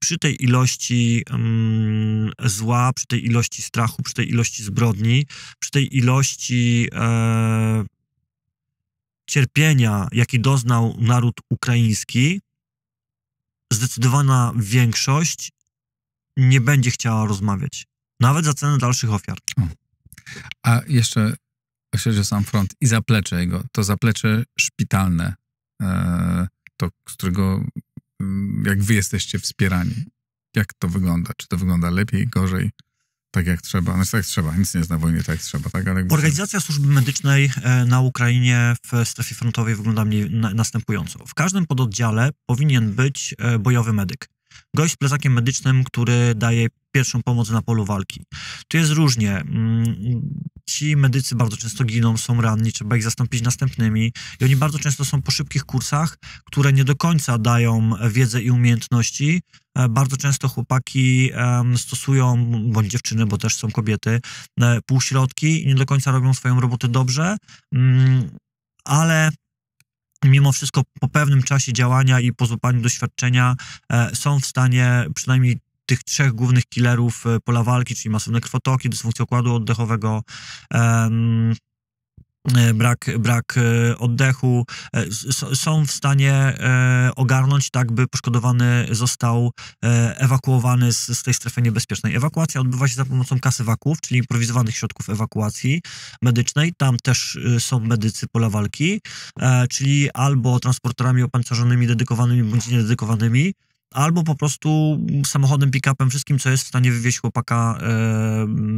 Przy tej ilości mm, zła, przy tej ilości strachu, przy tej ilości zbrodni, przy tej ilości e, cierpienia, jaki doznał naród ukraiński, zdecydowana większość nie będzie chciała rozmawiać nawet za cenę dalszych ofiar. Mm. A jeszcze ośrodzie że sam front
i zaplecze jego, to zaplecze szpitalne, e, to z którego mm, jak wy jesteście wspierani. Jak to wygląda? Czy to wygląda lepiej, gorzej? tak jak trzeba. Znaczy tak trzeba, nic nie jest na wojnie tak jak trzeba, tak? Ale Organizacja
służby medycznej e, na Ukrainie w strefie frontowej wygląda mniej następująco. W każdym pododdziale powinien być e, bojowy medyk gość z plecakiem medycznym, który daje pierwszą pomoc na polu walki. Tu jest różnie. Mm, ci medycy bardzo często giną, są ranni, trzeba ich zastąpić następnymi i oni bardzo często są po szybkich kursach, które nie do końca dają wiedzę i umiejętności. E, bardzo często chłopaki stosują, bądź dziewczyny, bo też są kobiety, e, półśrodki i nie do końca robią swoją robotę dobrze, mm, ale mimo wszystko po pewnym czasie działania i po złapaniu doświadczenia e, są w stanie przynajmniej tych trzech głównych killerów e, pola walki, czyli masywne krwotoki, dysfunkcja układu oddechowego, em, E, brak, brak e, oddechu, e, są w stanie ogarnąć tak, by poszkodowany został ewakuowany z, z tej strefy niebezpiecznej. Ewakuacja odbywa się za pomocą kasywaków, czyli improwizowanych środków ewakuacji medycznej. Tam też są medycy pola walki, czyli albo transporterami opancerzonymi, dedykowanymi bądź niededykowanymi, albo po prostu samochodem, pick-upem, wszystkim, co jest w stanie wywieźć chłopaka e,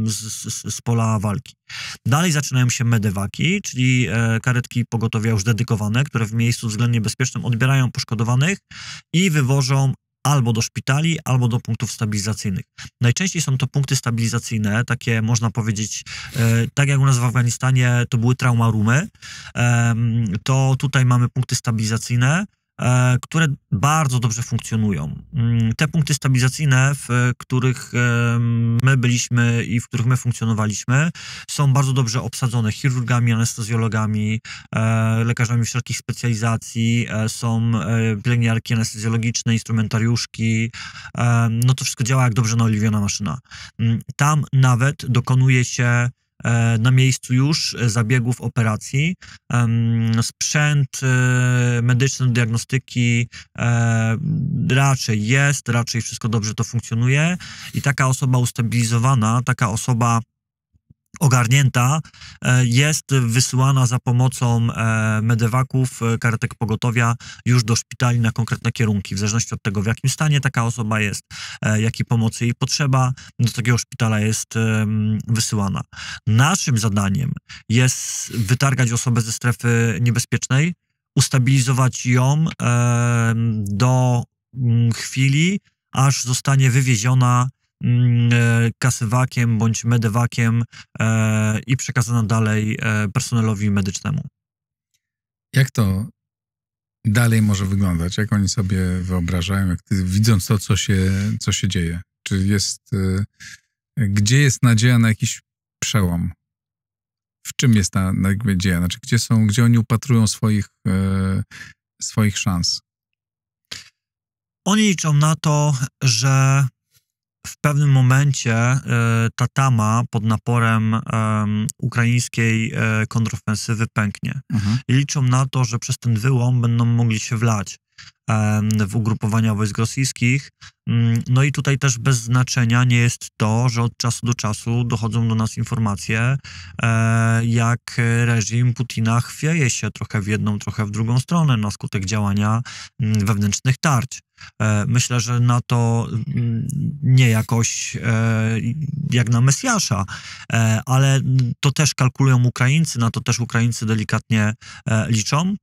z, z, z, pola walki. Dalej zaczynają się medewaki, czyli e, karetki pogotowia już dedykowane, które w miejscu względnie bezpiecznym odbierają poszkodowanych i wywożą albo do szpitali, albo do punktów stabilizacyjnych. Najczęściej są to punkty stabilizacyjne, takie można powiedzieć, e, tak jak u nas w Afganistanie to były trauma e, to tutaj mamy punkty stabilizacyjne, E, które bardzo dobrze funkcjonują. Mm, te punkty stabilizacyjne, w których e, my byliśmy i w których my funkcjonowaliśmy, są bardzo dobrze obsadzone chirurgami, anestezjologami, e, lekarzami wszelkich specjalizacji, są pielęgniarki anestezjologiczne, instrumentariuszki. No to wszystko działa jak dobrze naoliwiona maszyna. Mm, tam nawet dokonuje się E, na miejscu już e, zabiegów operacji. Sprzęt e, medyczny do diagnostyki raczej jest, raczej wszystko dobrze to funkcjonuje i taka osoba ustabilizowana, taka osoba ogarnięta, e, jest wysyłana za pomocą e, medewaków, e, karetek pogotowia już do szpitali na konkretne kierunki, w zależności od tego, w jakim stanie taka osoba jest, jakiej pomocy jej potrzeba, do takiego szpitala jest wysyłana. Naszym zadaniem jest wytargać osobę ze strefy niebezpiecznej, ustabilizować ją do mm, chwili, aż zostanie wywieziona Mm, e, kasywakiem bądź medywakiem e, i przekazana dalej e, personelowi medycznemu.
Jak to dalej może wyglądać? Jak oni sobie wyobrażają, jak ty, widząc to, co się, co się dzieje? Czy jest, gdzie jest nadzieja na jakiś przełom? W czym jest ta nadzieja? Znaczy, gdzie są, gdzie oni upatrują swoich, swoich szans?
Oni liczą na to, że w pewnym momencie e, tama pod naporem ukraińskiej e, kontrofensywy pęknie. Mhm. I liczą na to, że przez ten wyłom będą mogli się wlać w ugrupowania wojsk rosyjskich. Mm, no i tutaj też bez znaczenia nie jest to, że od czasu do czasu dochodzą do nas informacje, e, jak reżim Putina chwieje się trochę w jedną, trochę w drugą stronę na skutek działania mm, wewnętrznych tarć. E, myślę, że na to mm, nie jakoś e, jak na Mesjasza, e, ale to też kalkulują Ukraińcy, na to też Ukraińcy delikatnie liczą.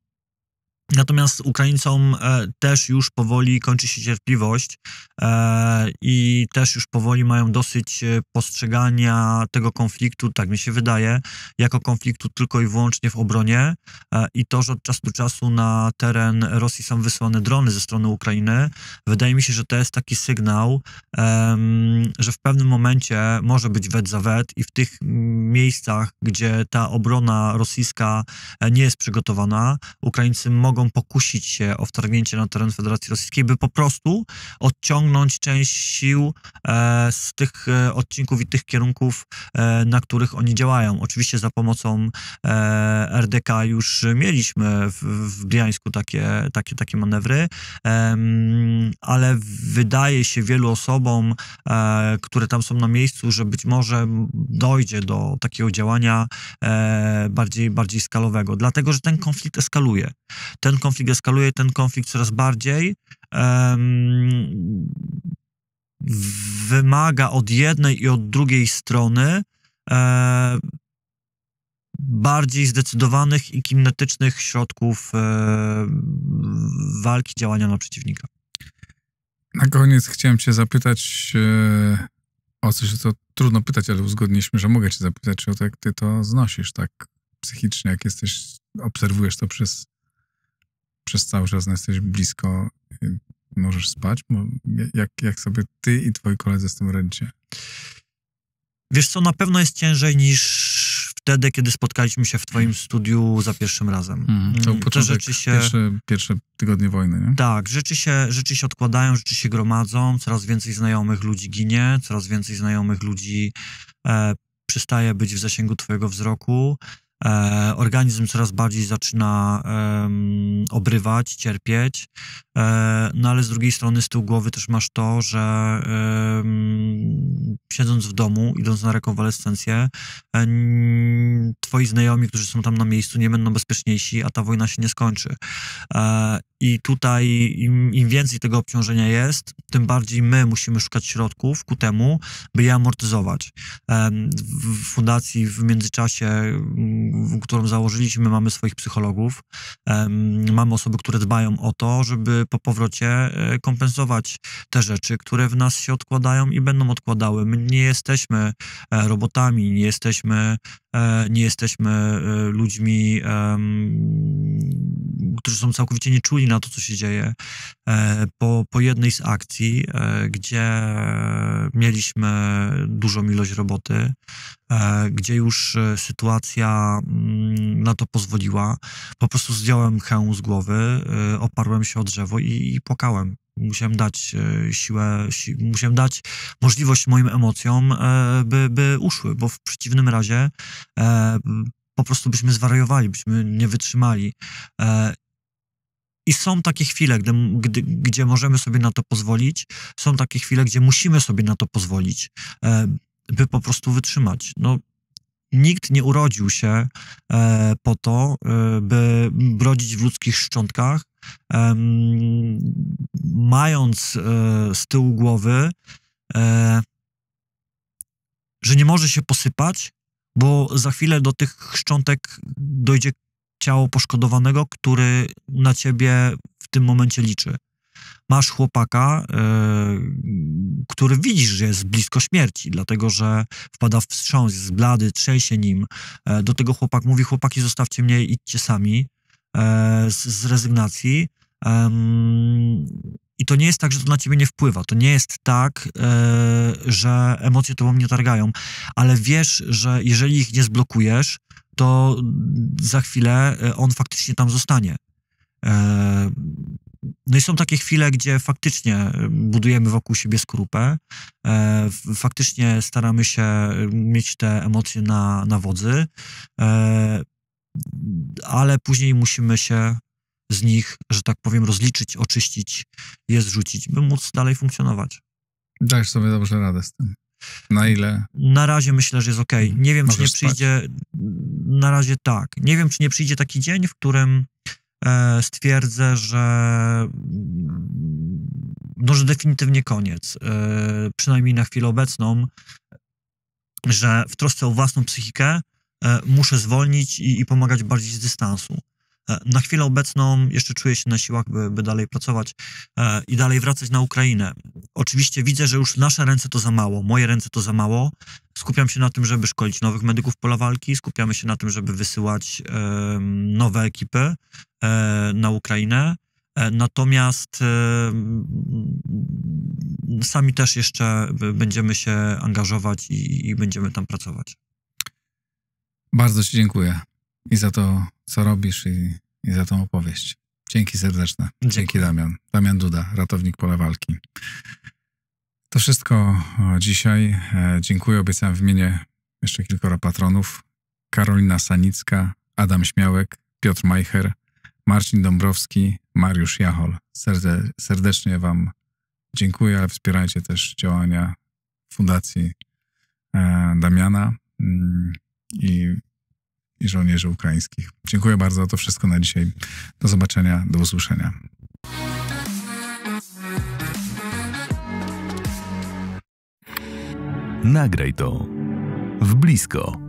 Natomiast Ukraińcom e, też już powoli kończy się cierpliwość e, i też już powoli mają dosyć e, postrzegania tego konfliktu, tak mi się wydaje, jako konfliktu tylko i wyłącznie w obronie i to, że od czasu do czasu na teren Rosji są wysyłane drony ze strony Ukrainy, wydaje mi się, że to jest taki sygnał, że w pewnym momencie może być wet za wet i w tych miejscach, gdzie ta obrona rosyjska nie jest przygotowana, Ukraińcy mogą pokusić się o wtargnięcie na teren Federacji Rosyjskiej, by po prostu odciągnąć część sił e, z tych e, odcinków i tych kierunków, e, na których oni działają. Oczywiście za pomocą RDK już mieliśmy w, w Briańsku takie, takie, takie manewry, ale wydaje się wielu osobom, które tam są na miejscu, że być może dojdzie do takiego działania bardziej, bardziej skalowego, dlatego że ten konflikt eskaluje ten konflikt eskaluje, ten konflikt coraz bardziej um, wymaga od jednej i od drugiej strony e, bardziej zdecydowanych i kinetycznych środków e, walki, działania na przeciwnika. Na koniec chciałem Cię zapytać e, o coś, co
trudno pytać, ale uzgodniliśmy, że mogę Cię zapytać czy o to, jak Ty to znosisz tak psychicznie, jak jesteś, obserwujesz to przez przez cały czas no, jesteś blisko, y,
możesz spać? Jak, jak sobie ty i twoi koledzy z tym radzicie? Wiesz co, na pewno jest ciężej niż wtedy, kiedy spotkaliśmy się w twoim studiu za pierwszym razem. Mhm. Mm, to początek, rzeczy się, pierwsze,
pierwsze tygodnie wojny,
nie? Tak, rzeczy się, rzeczy się odkładają, rzeczy się gromadzą, coraz więcej znajomych ludzi ginie, coraz więcej znajomych ludzi e, przestaje być w zasięgu twojego wzroku. E, organizm coraz bardziej zaczyna obrywać, cierpieć, e, no ale z drugiej strony z tyłu głowy też masz to, że siedząc w domu, idąc na rekonwalescencję, e, twoi znajomi, którzy są tam na miejscu, nie będą bezpieczniejsi, a ta wojna się nie skończy. I tutaj im, im, więcej tego obciążenia jest, tym bardziej my musimy szukać środków ku temu, by je amortyzować. W fundacji w międzyczasie, którą założyliśmy, mamy swoich psychologów, mamy osoby, które dbają o to, żeby po powrocie e, kompensować te rzeczy, które w nas się odkładają i będą odkładały. My nie jesteśmy e, robotami, nie jesteśmy, e, nie jesteśmy ludźmi którzy są całkowicie nieczuli na to, co się dzieje. E, po, po jednej z akcji, e, gdzie mieliśmy dużą ilość roboty, e, gdzie już sytuacja mm, na to pozwoliła, po prostu zdjąłem hełm z głowy, oparłem się o drzewo i, i płakałem. Musiałem dać siłę, si musiałem dać możliwość moim emocjom, by, by uszły, bo w przeciwnym razie po prostu byśmy zwariowali, byśmy nie wytrzymali. I są takie chwile, gdy, gdy, gdzie możemy sobie na to pozwolić, są takie chwile, gdzie musimy sobie na to pozwolić, e, by po prostu wytrzymać. No, nikt nie urodził się e, po to, e, by brodzić w ludzkich szczątkach, mając z tyłu głowy, że nie może się posypać, bo za chwilę do tych szczątek dojdzie ciało poszkodowanego, który na ciebie w tym momencie liczy. Masz chłopaka, yy, który widzisz, że jest blisko śmierci, dlatego że wpada w wstrząs, jest blady, trzęsie nim. E, do tego chłopak mówi: Chłopaki, zostawcie mnie, idźcie sami e, z, z, rezygnacji. i to nie jest tak, że to na ciebie nie wpływa. To nie jest tak, że emocje tobą nie targają, ale wiesz, że jeżeli ich nie zblokujesz, to za chwilę e, on faktycznie tam zostanie. E, no i są takie chwile, gdzie faktycznie e, budujemy wokół siebie skorupę, faktycznie staramy się mieć te emocje na, na wodzy, ale później musimy się z nich, że tak powiem, rozliczyć, oczyścić, je zrzucić, by móc dalej funkcjonować. Dajesz sobie dobrze radę z tym. Na ile? Na razie myślę, że jest ok. Nie wiem, Możesz czy nie przyjdzie. Na razie tak. Nie wiem, czy nie przyjdzie taki dzień, w którym e, stwierdzę, że. No, że definitywnie koniec. E, przynajmniej na chwilę obecną, że w trosce o własną psychikę e, muszę zwolnić i, i pomagać bardziej z dystansu. E, na chwilę obecną jeszcze czuję się na siłach, by, by dalej pracować e, i dalej wracać na Ukrainę. Oczywiście widzę, że już nasze ręce to za mało, moje ręce to za mało. Skupiam się na tym, żeby szkolić nowych medyków pola walki, skupiamy się na tym, żeby wysyłać nowe ekipy e, na Ukrainę. Natomiast sami też jeszcze będziemy się angażować i, i będziemy tam pracować.
Bardzo Ci dziękuję i za to, co robisz i, i za tą opowieść. Dzięki serdeczne. Dzięki, Dzięki Damian. Damian Duda, ratownik pola walki. To wszystko e, dzisiaj. E, dziękuję, obiecałem w imieniu jeszcze kilkoro patronów. Karolina Sanicka, Adam Śmiałek, Piotr Majcher, Marcin Dąbrowski, Mariusz Jachol. Serde, serdecznie Wam dziękuję, wspierajcie też działania Fundacji e, Damiana mm, i i żołnierzy ukraińskich. Dziękuję bardzo za to wszystko na dzisiaj. Do zobaczenia, do usłyszenia. Nagraj to w blisko.